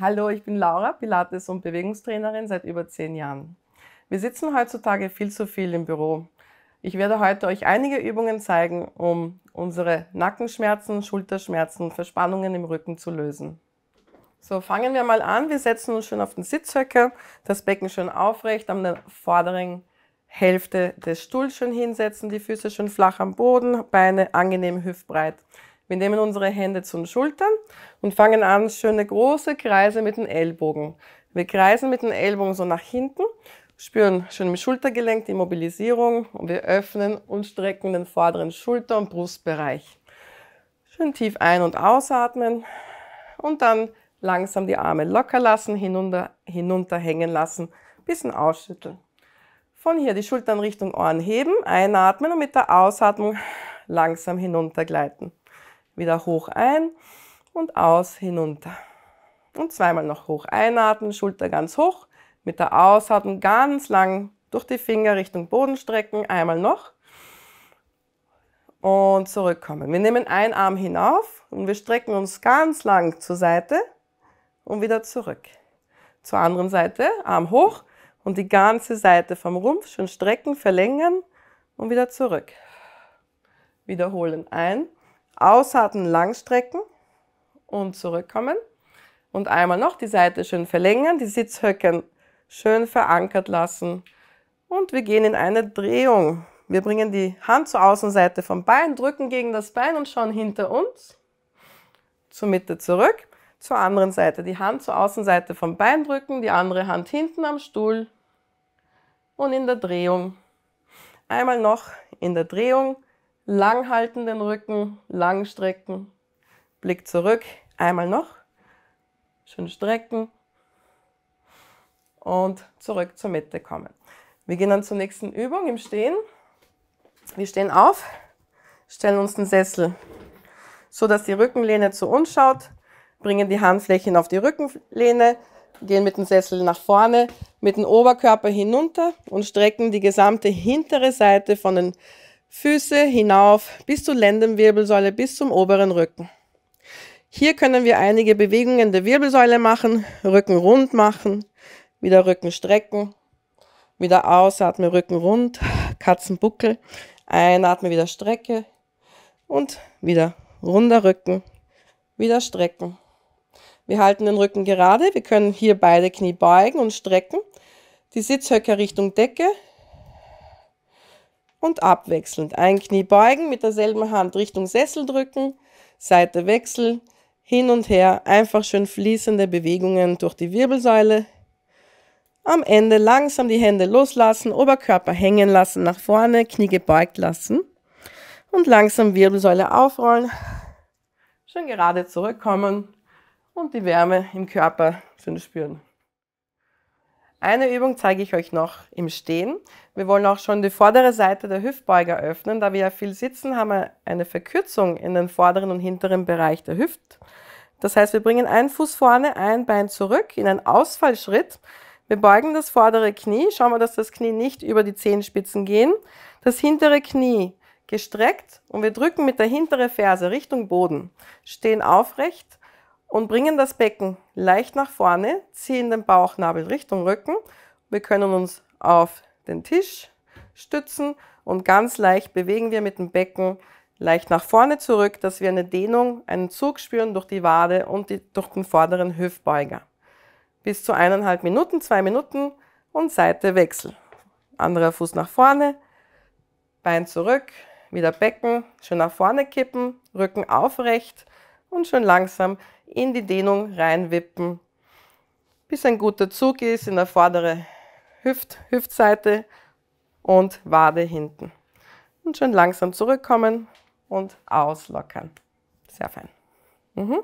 Hallo, ich bin Laura, Pilates- und Bewegungstrainerin seit über zehn Jahren. Wir sitzen heutzutage viel zu viel im Büro. Ich werde heute euch einige Übungen zeigen, um unsere Nackenschmerzen, Schulterschmerzen, Verspannungen im Rücken zu lösen. So, fangen wir mal an. Wir setzen uns schön auf den Sitzhöcker, das Becken schön aufrecht, an der vorderen Hälfte des Stuhls schön hinsetzen, die Füße schön flach am Boden, Beine angenehm hüftbreit. Wir nehmen unsere Hände zu den Schultern und fangen an, schöne große Kreise mit den Ellbogen. Wir kreisen mit den Ellbogen so nach hinten, spüren schön im Schultergelenk die Mobilisierung und wir öffnen und strecken den vorderen Schulter- und Brustbereich. Schön tief ein- und ausatmen und dann langsam die Arme locker lassen, hinunter, hinunter hängen lassen, bisschen ausschütteln. Von hier die Schultern Richtung Ohren heben, einatmen und mit der Ausatmung langsam hinuntergleiten. Wieder hoch ein und aus hinunter. Und zweimal noch hoch einatmen, Schulter ganz hoch. Mit der Ausatmung ganz lang durch die Finger Richtung Boden strecken. Einmal noch. Und zurückkommen. Wir nehmen einen Arm hinauf und wir strecken uns ganz lang zur Seite und wieder zurück. Zur anderen Seite, Arm hoch und die ganze Seite vom Rumpf schön strecken, verlängern und wieder zurück. Wiederholen ein ausharten, lang strecken und zurückkommen. Und einmal noch die Seite schön verlängern, die Sitzhöcken schön verankert lassen. Und wir gehen in eine Drehung. Wir bringen die Hand zur Außenseite vom Bein, drücken gegen das Bein und schauen hinter uns zur Mitte zurück. Zur anderen Seite die Hand zur Außenseite vom Bein drücken, die andere Hand hinten am Stuhl und in der Drehung. Einmal noch in der Drehung Lang halten den Rücken, lang strecken. Blick zurück. Einmal noch. Schön strecken. Und zurück zur Mitte kommen. Wir gehen dann zur nächsten Übung im Stehen. Wir stehen auf, stellen uns den Sessel, so dass die Rückenlehne zu uns schaut, bringen die Handflächen auf die Rückenlehne, gehen mit dem Sessel nach vorne, mit dem Oberkörper hinunter und strecken die gesamte hintere Seite von den Füße hinauf bis zur Lendenwirbelsäule bis zum oberen Rücken. Hier können wir einige Bewegungen der Wirbelsäule machen, Rücken rund machen, wieder Rücken strecken, wieder ausatmen, Rücken rund, Katzenbuckel, einatmen, wieder Strecke und wieder runder Rücken, wieder strecken. Wir halten den Rücken gerade, wir können hier beide Knie beugen und strecken, die Sitzhöcker Richtung Decke, und abwechselnd. Ein Knie beugen, mit derselben Hand Richtung Sessel drücken, Seite wechseln, hin und her, einfach schön fließende Bewegungen durch die Wirbelsäule. Am Ende langsam die Hände loslassen, Oberkörper hängen lassen nach vorne, Knie gebeugt lassen und langsam Wirbelsäule aufrollen, schön gerade zurückkommen und die Wärme im Körper schön spüren. Eine Übung zeige ich euch noch im Stehen. Wir wollen auch schon die vordere Seite der Hüftbeuger öffnen. Da wir ja viel sitzen, haben wir eine Verkürzung in den vorderen und hinteren Bereich der Hüft. Das heißt, wir bringen einen Fuß vorne, ein Bein zurück in einen Ausfallschritt. Wir beugen das vordere Knie, schauen wir, dass das Knie nicht über die Zehenspitzen gehen. Das hintere Knie gestreckt und wir drücken mit der hinteren Ferse Richtung Boden. Stehen aufrecht, und bringen das Becken leicht nach vorne, ziehen den Bauchnabel Richtung Rücken. Wir können uns auf den Tisch stützen und ganz leicht bewegen wir mit dem Becken leicht nach vorne zurück, dass wir eine Dehnung, einen Zug spüren durch die Wade und die, durch den vorderen Hüftbeuger. Bis zu eineinhalb Minuten, zwei Minuten und Seitewechsel. Anderer Fuß nach vorne, Bein zurück, wieder Becken, schön nach vorne kippen, Rücken aufrecht und schön langsam in die Dehnung reinwippen, bis ein guter Zug ist in der vorderen Hüft, Hüftseite und Wade hinten. Und schön langsam zurückkommen und auslockern. Sehr fein. Mhm.